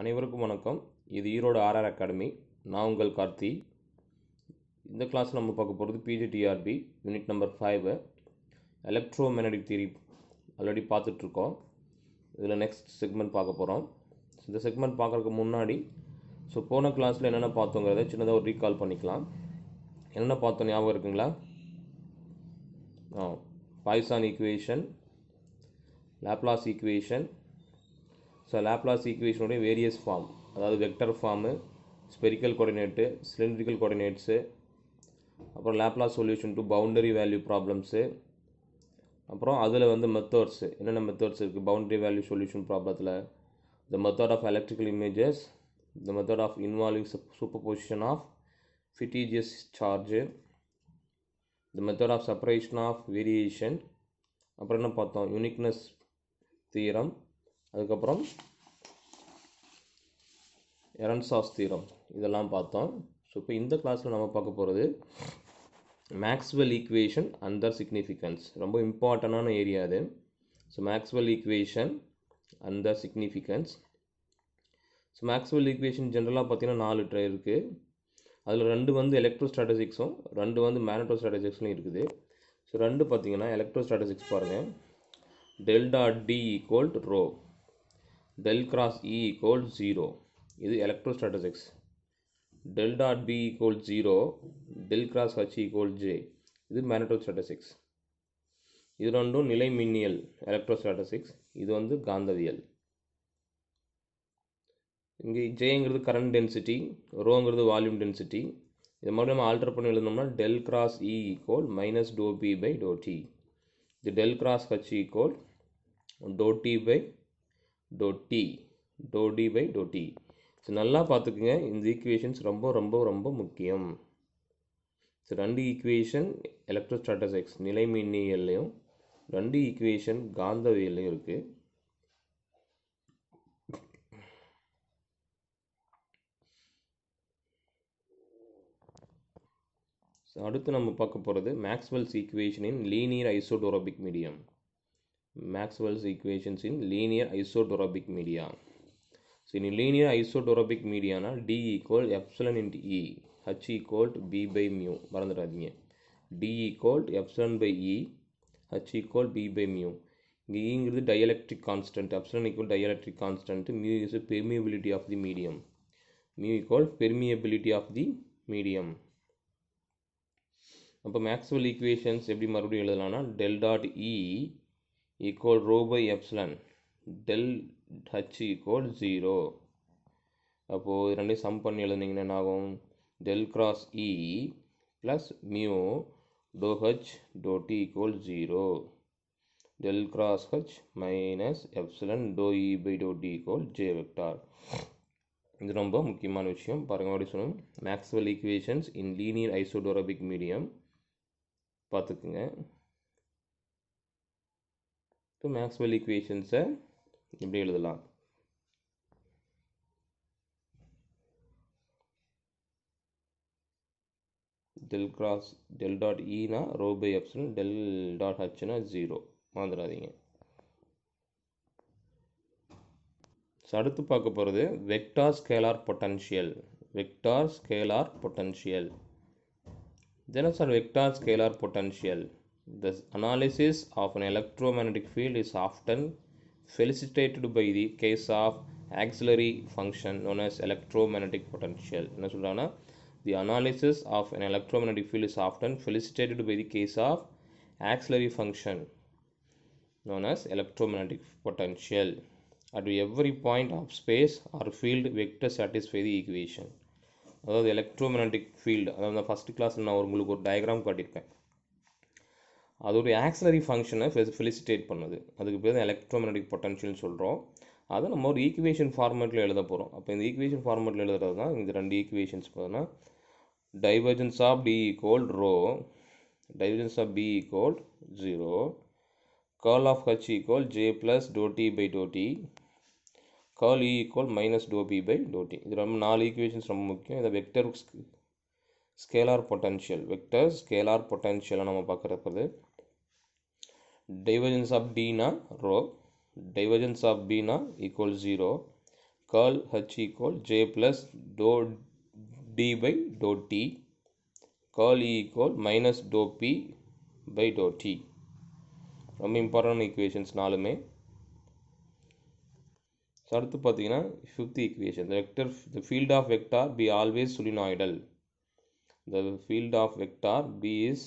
அனைவருக்கும் வணக்கம் இது ஈரோடு ஆர்ஆர் அகாடமி நான் உங்கள் கார்த்தி இந்த கிளாஸ் நம்ம பார்க்க போகிறது PGTRB unit number five electromagnetic theory already பார்த்துட்ருக்கோம் இதில் நெக்ஸ்ட் செக்மெண்ட் பார்க்க போகிறோம் இந்த செக்மெண்ட் பார்க்குறதுக்கு முன்னாடி ஸோ போன கிளாஸில் என்னென்ன பார்த்தோங்கிறத சின்னதாக ஒரு ரீகால் பண்ணிக்கலாம் என்னென்ன பார்த்தோம் ஞாபகம் இருக்குங்களா ஆ Poisson equation Laplace equation so Laplace ஈக்குவேஷனுடைய வேரியஸ் ஃபார்ம் அதாவது vector form spherical coordinate cylindrical coordinates அப்புறம் Laplace solution to boundary value problems அப்புறம் அதில் வந்து மெத்தட்ஸு என்னென்ன மெத்தட்ஸ் இருக்குது பவுண்டரி வேல்யூ சொல்யூஷன் ப்ராப்ளத்தில் the method of electrical images the method of involving superposition of fictitious charge the method of separation of variation அப்புறம் என்ன பார்த்தோம் uniqueness தீரம் அதுக்கப்புறம் எரன்சாஸ் தீரம் இதெல்லாம் பார்த்தோம் ஸோ இப்போ இந்த கிளாஸில் நம்ம பார்க்க போகிறது மேக்ஸ்வெல் ஈக்குவேஷன் அண்டர் சிக்னிஃபிகன்ஸ் ரொம்ப இம்பார்ட்டண்டான ஏரியா அது so Maxwell equation under significance so Maxwell equation ஜென்ரலாக பார்த்தீங்கன்னா நாலு ட்ரை இருக்குது அதில் ரெண்டு வந்து எலக்ட்ரோ ஸ்ட்ராட்டஜிக்ஸும் ரெண்டு வந்து மேனட்டோ ஸ்ட்ராட்டஜிக்ஸ்லையும் இருக்குது ஸோ ரெண்டு பார்த்தீங்கன்னா எலக்ட்ரோ ஸ்ட்ராட்டஜிக்ஸ் பாருங்கள் delta D equal rho del cross E equal zero இது electrostatics del dot B equal zero del cross H equal J இது மேக்னட்டோஸ்டாட்டிக்ஸ் இது ரெண்டும் நிலை மின்னியல் எலக்ட்ரோஸ்டாட்டிக்ஸ் இது வந்து காந்தவியல் இங்கே ஜேங்கிறது கரண்ட் டென்சிட்டி ரோங்கிறது வால்யூம் டென்சிட்டி இது மாதிரி நம்ம ஆல்டர் பண்ணி எழுதணும்னா del cross E equal minus dou B by dou t இது del cross H equal dou D by dou t dou D by dou t so நல்லா பார்த்துக்குங்க இந்த ஈக்குவேஷன்ஸ் ரொம்ப ரொம்ப ரொம்ப முக்கியம் ஸோ ரெண்டு ஈக்குவேஷன் நிலை மின்னியல்லையும் ரெண்டு ஈக்குவேஷன் காந்தவியல்லையும் இருக்குது ஸோ அடுத்து நம்ம பார்க்க போகிறது மேக்ஸ்வெல்ஸ் ஈக்குவேஷனின் லீனியர் ஐசோடோரோபிக் மீடியம் மேக்ஸ்வெல்ஸ் ஈக்குவேஷன்ஸின் லீனியர் ஐசோடோரோபிக் மீடியா ஸோ இனி லீனியர் ஐசோடோரோபிக் மீடியானா D equal epsilon into E H equal B by mu மறந்துடாதீங்க D equal epsilon by E H equal B by mu இங்கே ஈங்கிறது dielectric constant epsilon equal dielectric constant mu is permeability of the medium mu equal permeability of the medium அப்போ Maxwell equations எப்படி மறுபடியும் எழுதலாம்னா del dot E equal rho by epsilon del H equal zero அப்போது இது ரெண்டையும் sum பண்ணி எழுதுனீங்கன்னா என்னாகும் ஆகும் del cross E plus mu dou H dou t equal zero del cross H minus epsilon dou E by dou t equal J vector இது ரொம்ப முக்கியமான விஷயம் பாருங்கள் அப்படி சொல்லணும் Maxwell equations in linear isotropic medium பார்த்துக்குங்க ஸோ மேக்ஸ்வெல் ஈக்குவேஷன்ஸை இப்படி எழுதலாம் டெல் கிராஸ் டெல் டாட் இனா rho by epsilon del dot ஹச்னா ஜீரோ மாந்துடாதீங்க ஸோ அடுத்து பார்க்க போகிறது vector scalar potential vector scalar potential then sir vector scalar potential the analysis of an electromagnetic field is often felicitated by the case of auxiliary function known as electromagnetic potential என்ன சொல்கிறாங்கன்னா the analysis of an electromagnetic field is often felicitated by the case of auxiliary function known as electromagnetic potential. At every point of space are field vector satisfy the equation அதாவது electromagnetic field அதாவது நான் first கிளாஸில் நான் உங்களுக்கு ஒரு diagram காட்டியிருக்கேன் அது ஒரு ஆக்சிலரி ஃபங்க்ஷனை ஃபெலிசிட்டேட் பண்ணுது அதுக்கு பேர் தான் எலக்ட்ரோமேட்டிக் பொட்டன்ஷியல்னு சொல்கிறோம் அதை நம்ம ஒரு ஈக்குவேஷன் ஃபார்மேட்டில் எழுத போகிறோம் அப்போ இந்த ஈக்குவேஷன் ஃபார்மேட்டில் எழுதுறது தான் இந்த ரெண்டு ஈக்குவேஷன்ஸ் பார்த்தோன்னா divergence of D equal rho divergence of B equal zero curl of H equal J plus dou D by dou t dou E curl minus e equal minus dou இது ரொம்ப நாலு ஈக்குவேஷன்ஸ் ரொம்ப முக்கியம் இதை vector scalar potential vector scalar பொட்டன்ஷியலாக நம்ம பார்க்குறப்பது divergence of b na rho divergence of b na equal 0 curl h equal j plus dou d by dou t curl e equal minus dou p by dou t ரொம்ப important equations நாலுமே so அடுத்து பார்த்தீங்கன்னா fifth equation the vector the field of vector B always solenoidal the field of vector B is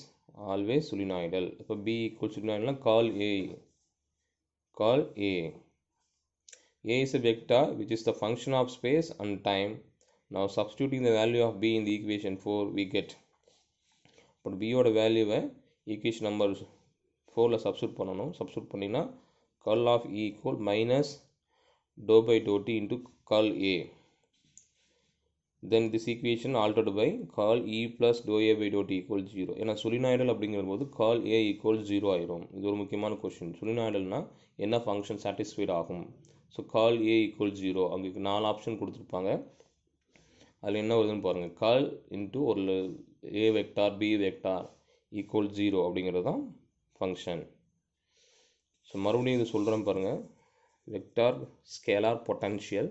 always solenoidal இப்போ B equal சுலினாய்டல்னா curl A curl A A is a vector which is the function of space and time now substituting the value of b in the equation 4 we get வேல்யூவை equation number ஃபோரில் substitute பண்ணணும் substitute பண்ணினா curl of E equal minus dou by dou t into curl A then this equation altered by curl E plus dou A by dou equal zero ஏன்னா solenoidal அப்படிங்கிற போது கால் A equal zero ஆயிரும் இது ஒரு முக்கியமான question சுலினாய்டல்னால் என்ன function satisfied ஆகும் so curl A equal zero அங்கே நாலு ஆப்ஷன் கொடுத்துருப்பாங்க அதில் என்ன வருதுன்னு பாருங்கள் கால் இன்ட்டு ஒரு A vector B vector equal zero அப்படிங்கிறது தான் ஃபங்க்ஷன் ஸோ மறுபடியும் இது சொல்கிறேன் பாருங்கள் vector scalar potential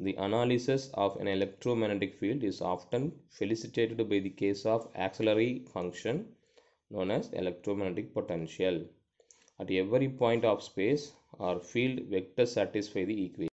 The analysis of an electromagnetic field is often felicitated by the case of axillary function known as electromagnetic potential. At every point of space, our field vectors satisfy the equation.